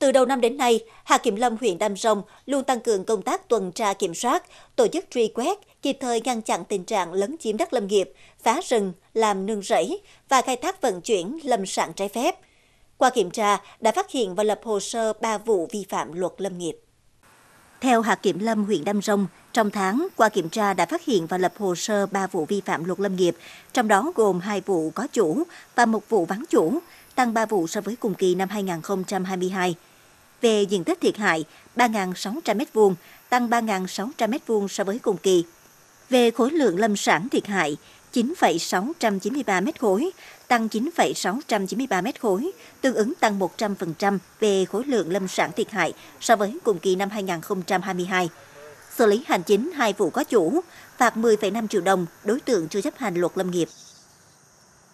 Từ đầu năm đến nay, Hà Kiểm Lâm huyện Đam Rồng luôn tăng cường công tác tuần tra kiểm soát, tổ chức truy quét, kịp thời ngăn chặn tình trạng lấn chiếm đất lâm nghiệp, phá rừng, làm nương rẫy và khai thác vận chuyển lâm sản trái phép. Qua kiểm tra, đã phát hiện và lập hồ sơ 3 vụ vi phạm luật lâm nghiệp. Theo Hạt Kiểm Lâm huyện Đam rồng trong tháng, qua kiểm tra đã phát hiện và lập hồ sơ 3 vụ vi phạm luật lâm nghiệp, trong đó gồm 2 vụ có chủ và một vụ vắng chủ, tăng 3 vụ so với cùng kỳ năm 2022. Về diện tích thiệt hại, 3.600 m2, tăng 3.600 m2 so với cùng kỳ. Về khối lượng lâm sản thiệt hại, 9,693 m khối, tăng 9,693 m khối, tương ứng tăng 100% về khối lượng lâm sản thiệt hại so với cùng kỳ năm 2022. Xử lý hành chính hai vụ có chủ, phạt 10,5 triệu đồng đối tượng chưa chấp hành luật lâm nghiệp.